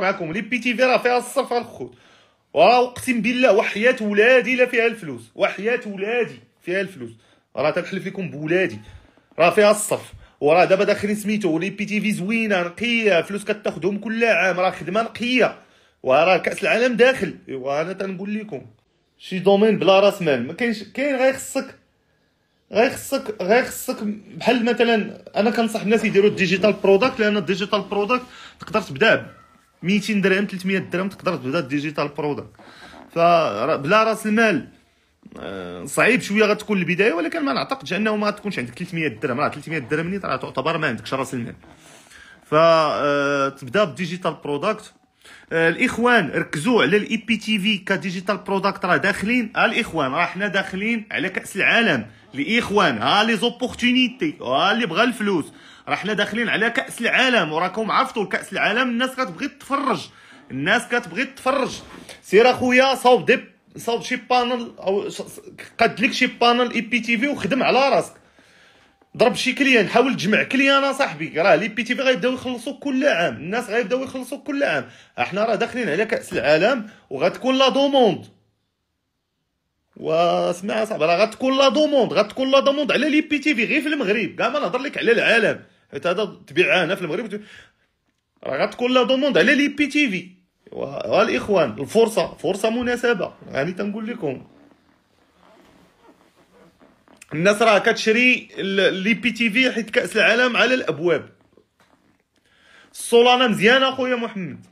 معكم لي بيتي فيرا راه فيها الصرف على الخوت وراه اقسم بالله وحياه ولادي لا فيها الفلوس وحياه ولادي فيها الفلوس راه تنحلف لكم بولادي راه فيها الصرف وراه دابا داخلين سميتو لي بي في زوينه نقيه فلوس كتاخذهم كل عام راه خدمه نقيه وراه كاس العالم داخل وانا تنقول لكم شي دومين بلا راس مال ما كاينش كاين غير خصك غير خصك غير خصك بحال مثلا انا كنصح الناس يديروا ديجيتال برودكت لان ديجيتال برودكت تقدر تبدا 200 درهم 300 درهم تقدر تبدا ديجيتال برودكت فبلا راس المال آه، صعيب شويه غتكون البدايه ولكن ما نعتقدش انه ما تكونش عندك 300 درهم راه 300 درهم نيت راه تعتبر ما عندكش راس المال آه، فتبدا بديجيتال برودكت آه، الاخوان ركزوا على الاي بي تي في كديجيتال برودكت راه داخلين ها آه، الاخوان راه حنا داخلين على كاس العالم الاخوان ها لي زوبورتونيتي ها اللي بغى الفلوس راه حنا داخلين على كاس العالم وراكم عرفتوا كاس العالم الناس كتبغي تتفرج الناس كتبغي تتفرج سير اخويا صاوب ديب صاوب شي بانل او قد لك شي بانل اي بي تي في وخدم على راسك ضرب شي كليان حاول تجمع كليان صاحبي راه لي بي تي في غيبداو يخلصوا كل عام الناس غيبداو يخلصوا كل عام احنا راه داخلين على كاس العالم وغتكون لا دوموند واسمع صاحبي راه غتكون لا دوموند غتكون لا دوموند على لي بي تي في غير في المغرب كاع ما نهضر لك على العالم حيت هذا تبيع هنا في المغرب راه غتكون لا دوموند على لي بي تي في والاخوان الفرصه فرصه مناسبه يعني تنقول لكم الناس راه كتشري لي بي تي في حيت كاس العالم على الابواب السولانه مزيانه اخويا محمد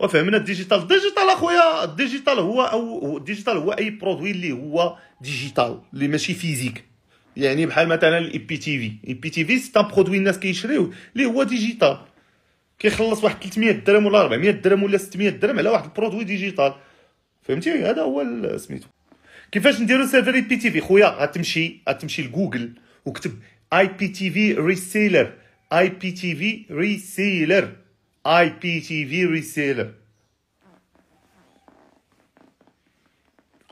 وفهمنا الديجيتال الديجيتال اخويا الديجيتال هو او الديجيتال هو اي برودوي اللي هو ديجيتال اللي ماشي فيزيك يعني بحال مثلا الاي بي تي في الاي بي تي في سي برودوي الناس كيشريوه اللي هو ديجيتال كيخلص واحد 300 درهم ولا 400 درهم ولا 600 درهم على واحد البرودوي ديجيتال فهمتي هذا هو سميتو كيفاش نديرو سيرفر اي بي تي في خويا غتمشي غتمشي لجوجل وكتب اي بي تي في ريسيلر اي بي تي في ريسيلر اي بي تي في ريسيلر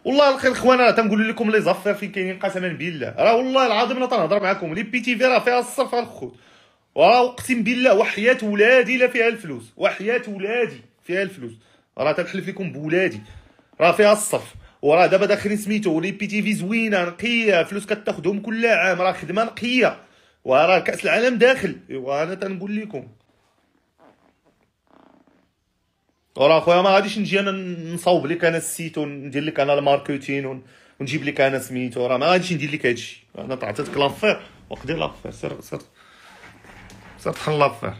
والله الخير اخوان راه تنقول لكم لي زافير فين كاينين قسما بالله راه والله العظيم انا تنهضر معكم لي بي تي في راه فيها الصرف الخوت وراه اقسم بالله وحياه ولادي لا فيها الفلوس وحياه ولادي فيها الفلوس راه تنحلف لكم بولادي راه فيها الصف وراه دابا داخلين سميتو ولي بي تي في زوينه نقيه فلوس كتاخذهم كل عام راه خدمه نقيه وراه كاس العالم داخل ايوا انا تنقول لكم وراه خويا ما غاديش نجي انا نصاوب لك انا السيت وندير لك انا الماركتين ونجيب لك انا سميتو راه ما غاديش ندير لك هادشي انا تعطيتك لافير وقدي لافير سير سير سير تحل لافير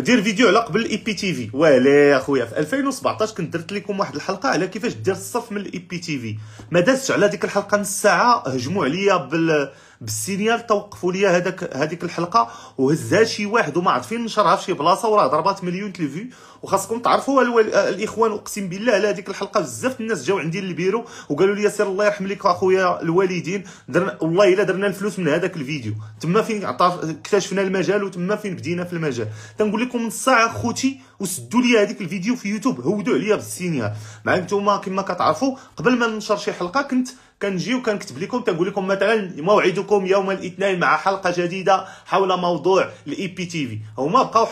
دير فيديو على قبل الاي بي تي في والي اخويا في 2017 كنت درت لكم واحد الحلقه على كيفاش دير الصف من الاي بي تي في ما دازش على ديك الحلقه نص ساعه هجموا عليا بال بالسينيال توقفوا لي هذاك هذيك الحلقه وهزها شي واحد وما عرف فين نشرها في شي بلاصه وراه ضربات مليون تليفي وخاصكم تعرفوا الاخوان اقسم بالله على هذيك الحلقه بزاف الناس جاو عندي للبيرو وقالوا لي سير الله يرحم لك اخويا الوالدين درنا والله الا درنا الفلوس من هذاك الفيديو تما فين اكتشفنا المجال وتما فين بدينا في المجال تنقول لكم نص ساعه خوتي وسدوا لي هذيك الفيديو في يوتيوب هودوا عليا بالسينيال مع انتم كما كتعرفوا قبل ما ننشر شي حلقه كنت كنجي وكنكتب لكم تنقول لكم مثلا موعدكم يوم الاثنين مع حلقه جديده حول موضوع الاي بي تي في هما بقاو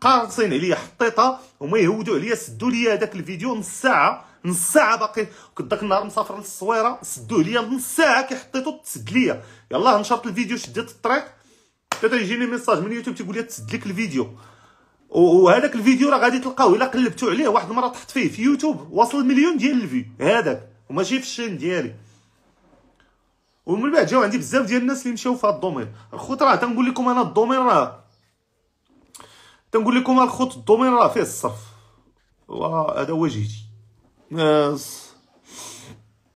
قارصين عليا حطيتها هما يهودوا عليا سدوا لي هذاك الفيديو نص ساعه نص ساعه باقي كنت داك النهار مسافر للصويره سدوه ليا نص ساعه كي حطيتو تسد ليا يلاه نشرت الفيديو شديت الطريق تيجيني ميساج من يوتيوب تيقول لي تسد لك الفيديو وهذاك الفيديو راه غادي تلقاوه الا قلبتو عليه واحد المره طحت فيه في يوتيوب وصل مليون ديال الفيو هذاك وماشي في الشين ديالي ومن بعد جاو عندي بزاف ديال الناس اللي مشاو في هذا الدومين الخوت راه تنقول لكم انا الدومين راه تنقول لكم الخوت الدومين راه فيه الصرف وهذا وجهتي